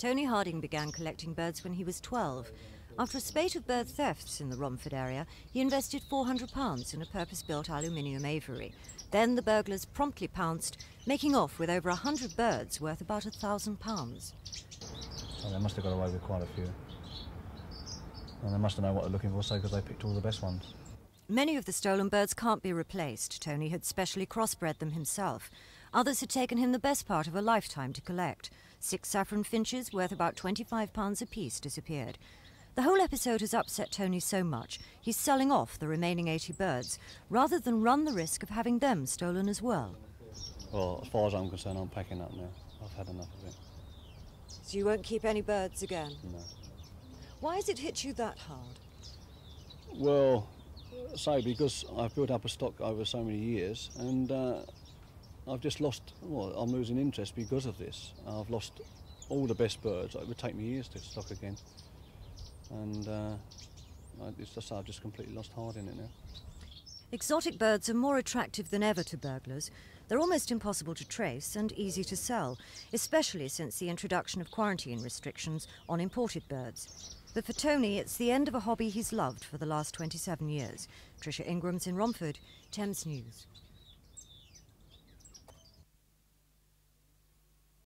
Tony Harding began collecting birds when he was 12. After a spate of bird thefts in the Romford area, he invested £400 in a purpose built aluminium aviary. Then the burglars promptly pounced, making off with over 100 birds worth about £1,000. Well, they must have got away with quite a few. And they must have known what they're looking for, so because they picked all the best ones. Many of the stolen birds can't be replaced. Tony had specially crossbred them himself. Others had taken him the best part of a lifetime to collect. Six saffron finches worth about £25 apiece disappeared. The whole episode has upset Tony so much, he's selling off the remaining 80 birds rather than run the risk of having them stolen as well. Well, as far as I'm concerned, I'm packing up now. I've had enough of it. So you won't keep any birds again? No. Why has it hit you that hard? Well, say because I've built up a stock over so many years, and uh, I've just lost, well, I'm losing interest because of this. I've lost all the best birds. It would take me years to stock again. And uh, it's just, I've just completely lost heart in it now. Exotic birds are more attractive than ever to burglars. They're almost impossible to trace and easy to sell, especially since the introduction of quarantine restrictions on imported birds. But for Tony, it's the end of a hobby he's loved for the last 27 years. Tricia Ingram's in Romford, Thames News.